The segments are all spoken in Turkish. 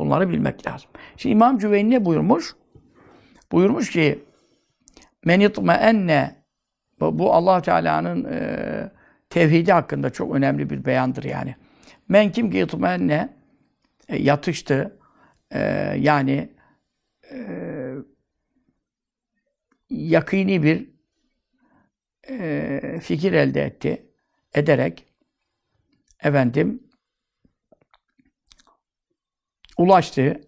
Bunları bilmek lazım. Şimdi İmam Cüveyni ne buyurmuş? Buyurmuş ki men enne bu Allah Teala'nın e, tevhidi hakkında çok önemli bir beyandır yani. Men kim ki itmenne e, yatıştı e, yani e, yakini bir e, fikir elde etti ederek efendim ulaştı.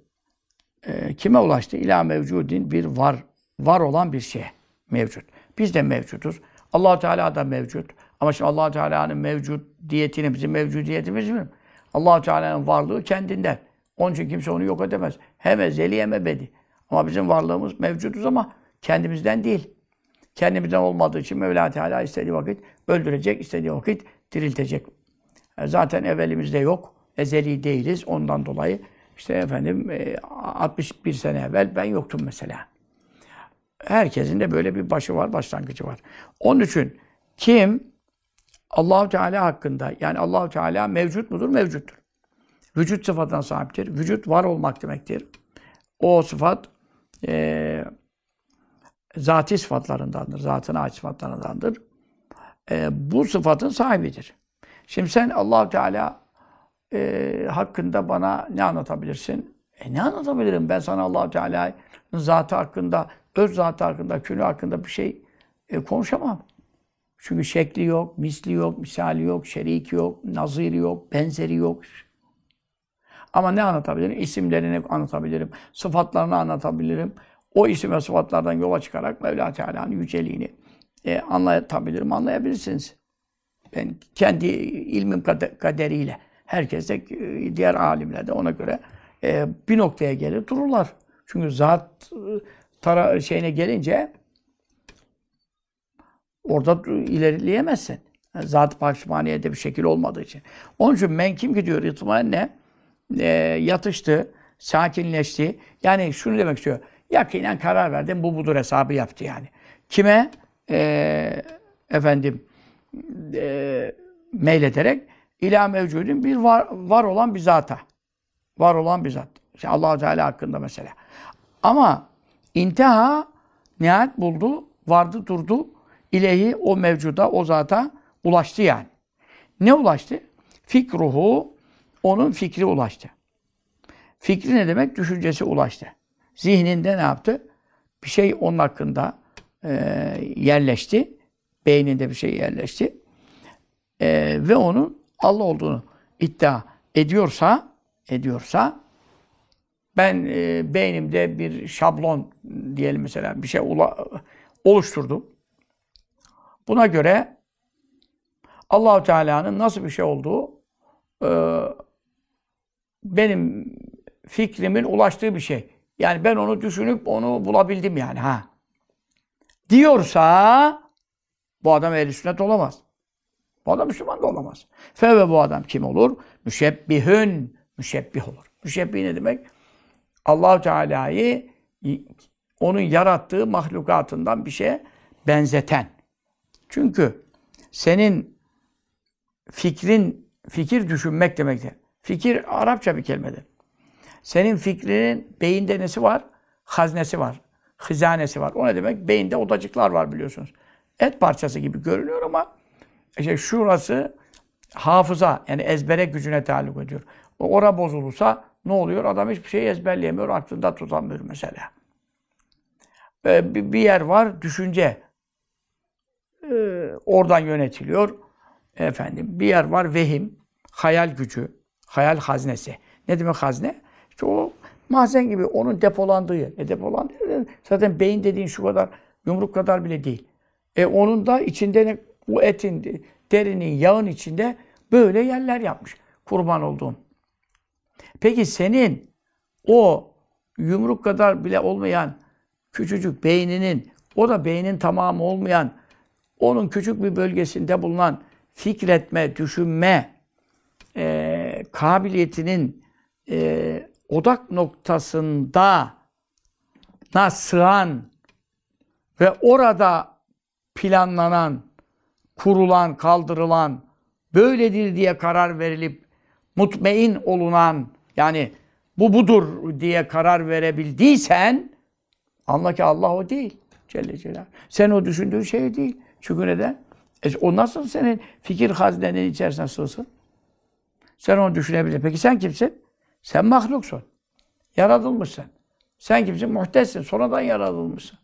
E, kime ulaştı? İla mevcudin bir var. Var olan bir şey mevcut. Biz de mevcutuz. allah Teala da mevcut. Ama şimdi allah Teala'nın mevcut diyetini, bizim mevcudiyetimiz mi? allah Teala'nın varlığı kendinden. Onun için kimse onu yok edemez. Hem ezeli hem ebedi. Ama bizim varlığımız mevcutuz ama kendimizden değil. Kendimizden olmadığı için Mevla Teala istediği vakit öldürecek, istediği vakit diriltecek. E, zaten evvelimizde yok. Ezeli değiliz. Ondan dolayı işte efendim 61 e, sene evvel ben yoktum mesela. Herkesin de böyle bir başı var, başlangıcı var. Onun için kim Allahu Teala hakkında yani Allahu Teala mevcut mudur? Mevcuttur. Vücut sıfatına sahiptir. Vücut var olmak demektir. O sıfat e, zati sıfatlarındandır. Zatına ait sıfatlarındandır. E, bu sıfatın sahibidir. Şimdi sen Allahu Teala e, hakkında bana ne anlatabilirsin? E ne anlatabilirim? Ben sana Allah Teala'nın zatı hakkında, öz zatı hakkında, külü hakkında bir şey e, konuşamam. Çünkü şekli yok, misli yok, misali yok, şeriki yok, naziri yok, benzeri yok. Ama ne anlatabilirim? İsimlerini anlatabilirim, sıfatlarını anlatabilirim. O isim ve sıfatlardan yola çıkarak Mevla Teala'nın yüceliğini e, anlatabilirim, anlayabilirsiniz. Ben kendi ilmim kaderiyle herkes de e, diğer alimler de ona göre e, bir noktaya gelir dururlar. Çünkü zat e, tara şeyine gelince orada e, ilerleyemezsin. Zat-ı Pakşimaniye'de bir şekil olmadığı için. Onun için men kim ki diyor itmainne e, yatıştı, sakinleşti. Yani şunu demek istiyor. Yakinen karar verdim bu budur hesabı yaptı yani. Kime? E, efendim e, meylederek İlah mevcudun bir var, var olan bir zata. Var olan bir zat. İşte allah Teala hakkında mesela. Ama intiha nihayet buldu, vardı durdu. İlehi o mevcuda, o zata ulaştı yani. Ne ulaştı? Fikruhu, onun fikri ulaştı. Fikri ne demek? Düşüncesi ulaştı. Zihninde ne yaptı? Bir şey onun hakkında e, yerleşti. Beyninde bir şey yerleşti. E, ve onun Allah olduğunu iddia ediyorsa ediyorsa ben e, beynimde bir şablon diyelim mesela bir şey ula, oluşturdum. Buna göre Allahu Teala'nın nasıl bir şey olduğu e, benim fikrimin ulaştığı bir şey. Yani ben onu düşünüp onu bulabildim yani ha. Diyorsa bu adam ehli sünnet olamaz. Bu adam Müslüman da olamaz. Fe ve bu adam kim olur? Müşebbihün, müşebbih olur. Müşebbih ne demek? Allahu Teala'yı onun yarattığı mahlukatından bir şeye benzeten. Çünkü senin fikrin, fikir düşünmek demektir. Fikir Arapça bir kelimedir. Senin fikrinin beyinde nesi var? Haznesi var. Hızanesi var. O ne demek? Beyinde odacıklar var biliyorsunuz. Et parçası gibi görünüyor ama işte şurası hafıza yani ezbere gücüne taluk ediyor. O ora bozulursa ne oluyor? Adam hiçbir şeyi ezberleyemiyor, aklında tutamıyor mesela. Ee, bir yer var, düşünce. Ee, oradan yönetiliyor. Efendim, bir yer var, vehim, hayal gücü, hayal haznesi. Ne demek hazne? İşte o mahzen gibi onun depolandığı yer. E depolandığı zaten beyin dediğin şu kadar, yumruk kadar bile değil. E onun da içinde ne bu etin, derinin, yağın içinde böyle yerler yapmış. Kurban olduğun. Peki senin o yumruk kadar bile olmayan küçücük beyninin, o da beynin tamamı olmayan, onun küçük bir bölgesinde bulunan fikretme, düşünme e, kabiliyetinin e, odak noktasında na sığan ve orada planlanan kurulan, kaldırılan, böyledir diye karar verilip mutmain olunan yani bu budur diye karar verebildiysen anla ki Allah o değil. Celle Celal. Sen o düşündüğün şey değil. Çünkü neden? E, o nasıl senin fikir haznenin içerisine sığsın? Sen onu düşünebilir. Peki sen kimsin? Sen mahluksun. Yaratılmışsın. Sen kimsin? Muhtessin. Sonradan yaratılmışsın.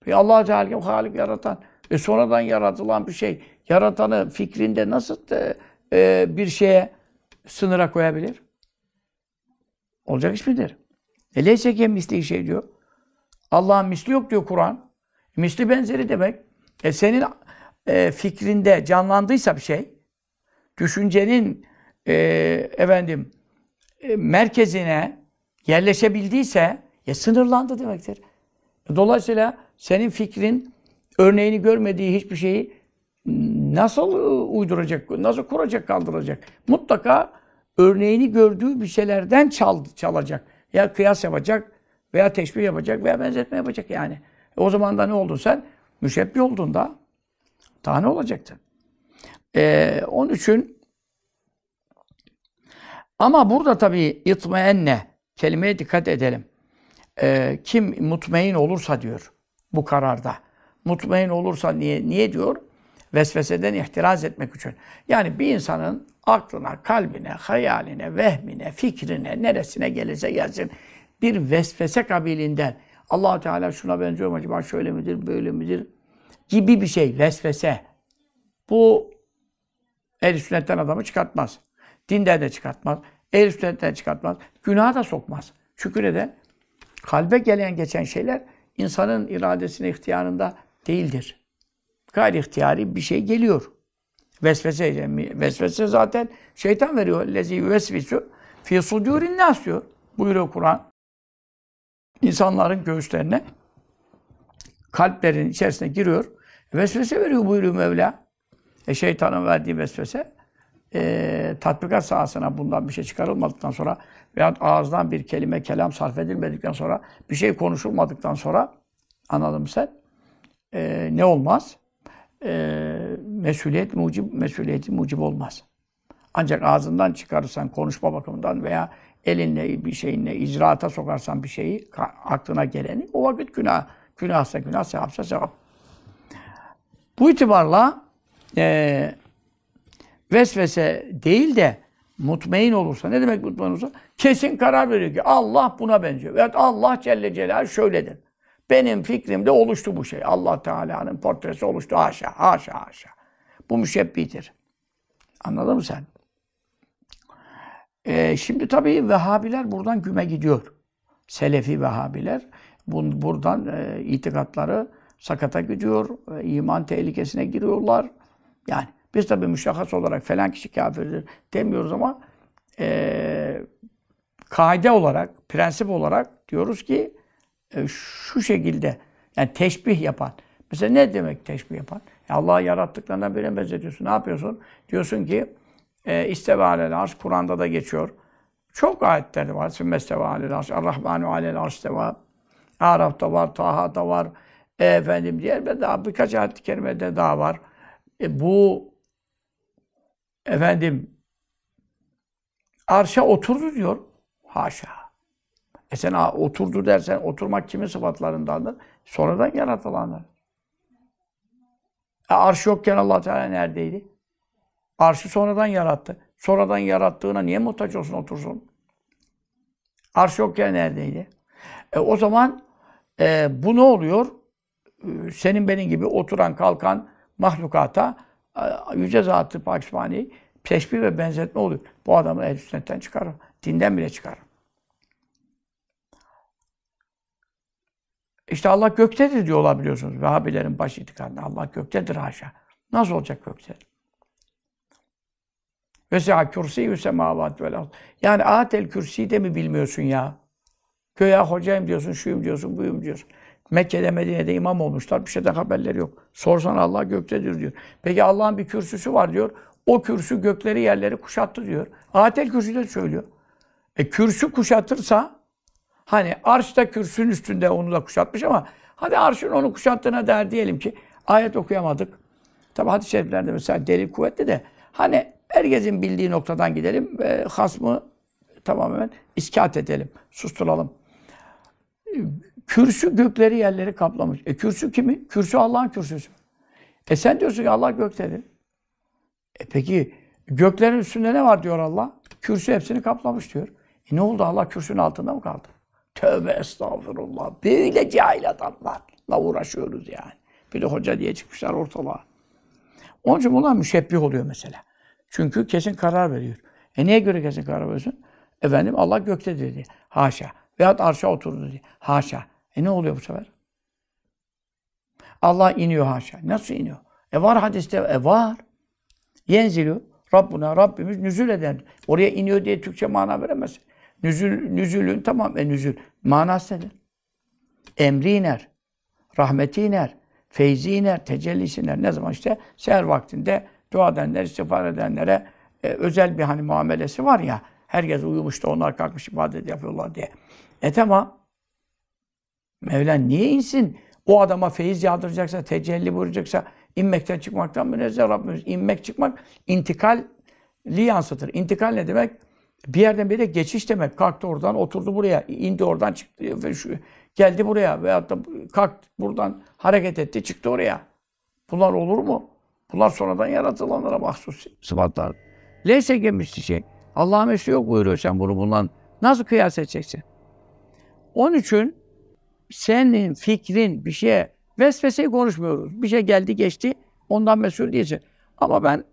Peki allah Teala Teala halik yaratan e sonradan yaratılan bir şey. Yaratanı fikrinde nasıl de, e, bir şeye sınıra koyabilir? Olacak iş midir? E leyse ki misli şey diyor. Allah'ın misli yok diyor Kur'an. Misli benzeri demek. E senin e, fikrinde canlandıysa bir şey, düşüncenin e, efendim e, merkezine yerleşebildiyse ya sınırlandı demektir. Dolayısıyla senin fikrin örneğini görmediği hiçbir şeyi nasıl e, uyduracak, nasıl kuracak, kaldıracak? Mutlaka örneğini gördüğü bir şeylerden çal, çalacak. Ya kıyas yapacak veya teşbih yapacak veya benzetme yapacak yani. E o zaman da ne oldun sen? Müşebbi oldun da. Daha ne olacaktı? E, onun için ama burada tabii itmeenne kelimeye dikkat edelim. E, kim mutmain olursa diyor bu kararda mutmain olursa niye? Niye diyor? Vesveseden ihtiraz etmek için. Yani bir insanın aklına, kalbine, hayaline, vehmine, fikrine, neresine gelirse gelsin bir vesvese kabilinden allah Teala şuna benziyor acaba şöyle midir, böyle midir gibi bir şey, vesvese. Bu el sünnetten adamı çıkartmaz. Dinden de çıkartmaz. El sünnetten çıkartmaz. Günaha da sokmaz. Çünkü neden? Kalbe gelen geçen şeyler insanın iradesine, ihtiyarında değildir. Gayri ihtiyari bir şey geliyor. Vesvese, vesvese zaten şeytan veriyor. Lezi vesvisu fi sudurin nas diyor. Buyuruyor Kur'an. İnsanların göğüslerine kalplerin içerisine giriyor. Vesvese veriyor buyuruyor Mevla. E şeytanın verdiği vesvese e, tatbikat sahasına bundan bir şey çıkarılmadıktan sonra veya ağızdan bir kelime, kelam sarf edilmedikten sonra bir şey konuşulmadıktan sonra anladım sen e, ne olmaz? E, mesuliyet mucib, mesuliyeti mucib olmaz. Ancak ağzından çıkarırsan konuşma bakımından veya elinle bir şeyinle icraata sokarsan bir şeyi aklına geleni o vakit günah. Günahsa günah, sevapsa sevap. Bu itibarla e, vesvese değil de mutmain olursa, ne demek mutmain olursa? Kesin karar veriyor ki Allah buna benziyor. Evet Allah Celle Celal şöyledir. Benim fikrimde oluştu bu şey. Allah Teala'nın portresi oluştu. Haşa, haşa, haşa. Bu müşebbidir. Anladın mı sen? Ee, şimdi tabii Vehhabiler buradan güme gidiyor. Selefi Vehhabiler bun, buradan e, itikatları sakata gidiyor, e, iman tehlikesine giriyorlar. Yani biz tabii müşahhas olarak falan kişi kafirdir demiyoruz ama e, kaide olarak, prensip olarak diyoruz ki e, şu şekilde yani teşbih yapan. Mesela ne demek teşbih yapan? E Allah'ı yarattıklarından birine benzetiyorsun. Ne yapıyorsun? Diyorsun ki e, isteve alel arş Kur'an'da da geçiyor. Çok ayetler var. Sümmesteve alel arş, Ar-Rahmanu alel arş de var. Araf'ta var, Taha'da var. E, efendim diye ve daha birkaç ayet-i kerimede daha var. E, bu efendim arşa oturdu diyor. Haşa. E sen oturdu dersen, oturmak kimin sıfatlarındandır? Sonradan yaratılanlar. E arş yokken allah Teala neredeydi? Arşı sonradan yarattı. Sonradan yarattığına niye muhtaç olsun otursun? Arş yokken neredeydi? E o zaman e, bu ne oluyor? E, senin benim gibi oturan kalkan mahlukata e, Yüce Zat-ı teşbih ve benzetme oluyor. Bu adamı el sünnetten çıkarır. Dinden bile çıkarır. İşte Allah göktedir diyor olabiliyorsunuz. Vehhabilerin baş itikadında Allah göktedir haşa. Nasıl olacak gökte? Vesiha kürsiyü semavat vel ard. Yani atel kürsi de mi bilmiyorsun ya? Köye hocayım diyorsun, şuyum diyorsun, buyum diyorsun. Mekke'de, Medine'de imam olmuşlar. Bir şeyden haberleri yok. Sorsan Allah göktedir diyor. Peki Allah'ın bir kürsüsü var diyor. O kürsü gökleri yerleri kuşattı diyor. Atel kürsü de söylüyor. E kürsü kuşatırsa Hani arşta kürsün üstünde onu da kuşatmış ama hadi arşın onu kuşattığına der diyelim ki ayet okuyamadık. Tabi hadis-i şeriflerde mesela delil kuvvetli de hani herkesin bildiği noktadan gidelim ve hasmı tamamen iskat edelim, susturalım. Kürsü gökleri yerleri kaplamış. E kürsü kimi? Kürsü Allah'ın kürsüsü. E sen diyorsun ki Allah göktedir. E peki göklerin üstünde ne var diyor Allah? Kürsü hepsini kaplamış diyor. E ne oldu Allah kürsünün altında mı kaldı? Tövbe estağfurullah. Böyle cahil adamlarla uğraşıyoruz yani. Bir de hoca diye çıkmışlar ortalığa. Onun için bunlar müşebbih oluyor mesela. Çünkü kesin karar veriyor. E neye göre kesin karar veriyorsun? Efendim Allah gökte dedi. Haşa. Veyahut arşa oturdu dedi. Haşa. E ne oluyor bu sefer? Allah iniyor haşa. Nasıl iniyor? E var hadiste. E var. Yenziliyor. Rabbuna Rabbimiz nüzül eder. Oraya iniyor diye Türkçe mana veremezsin. Nüzül, nüzülün tamam e nüzül. Manası nedir? Emri iner, rahmeti iner, feyzi iner, tecellisi iner. Ne zaman işte seher vaktinde dua edenler, istiğfar edenlere e, özel bir hani muamelesi var ya. Herkes uyumuş da onlar kalkmış ibadet yapıyorlar diye. E tamam. Mevla niye insin? O adama feyiz yağdıracaksa, tecelli buyuracaksa, inmekten çıkmaktan münezzeh Rabbimiz. İnmek çıkmak intikalli yansıtır. İntikal ne demek? Bir yerden bir de geçiş demek. Kalktı oradan oturdu buraya, indi oradan çıktı ve şu geldi buraya veyahut da kalktı buradan hareket etti çıktı oraya. Bunlar olur mu? Bunlar sonradan yaratılanlara mahsus sıfatlar. Leyse gelmişti şey. Allah'ın mesleği yok buyuruyor sen bunu bundan. Nasıl kıyas edeceksin? Onun için senin fikrin bir şeye vesveseyi konuşmuyoruz. Bir şey geldi geçti ondan mesul diyecek. Ama ben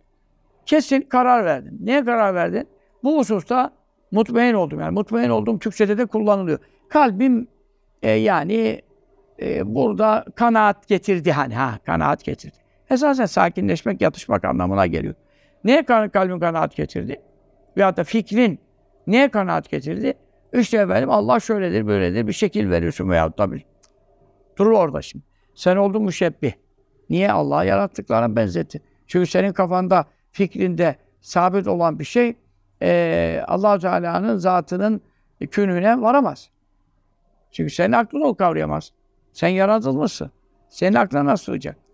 kesin karar verdim. niye karar verdin? Bu hususta mutmain oldum. Yani mutmain oldum Türkçe'de de kullanılıyor. Kalbim e, yani e, burada kanaat getirdi hani ha kanaat getirdi. Esasen sakinleşmek, yatışmak anlamına geliyor. Neye kalbin kanaat getirdi? Veyahut da fikrin neye kanaat getirdi? İşte efendim Allah şöyledir, böyledir bir şekil veriyorsun veyahut da bir. Durur orada şimdi. Sen oldun müşebbih. Niye Allah'a yarattıklarına benzettin? Çünkü senin kafanda, fikrinde sabit olan bir şey e, allah Teala'nın zatının kününe varamaz. Çünkü senin aklın o kavrayamaz. Sen yaratılmışsın. Senin aklına nasıl olacak?